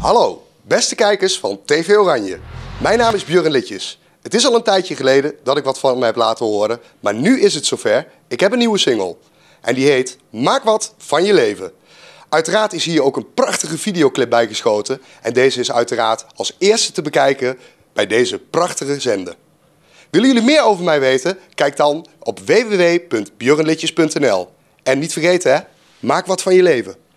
Hallo, beste kijkers van TV Oranje. Mijn naam is Björn Litjes. Het is al een tijdje geleden dat ik wat van me heb laten horen, maar nu is het zover. Ik heb een nieuwe single. En die heet Maak wat van je leven. Uiteraard is hier ook een prachtige videoclip bijgeschoten En deze is uiteraard als eerste te bekijken bij deze prachtige zender. Willen jullie meer over mij weten? Kijk dan op www.björnlitjes.nl. En niet vergeten hè, maak wat van je leven.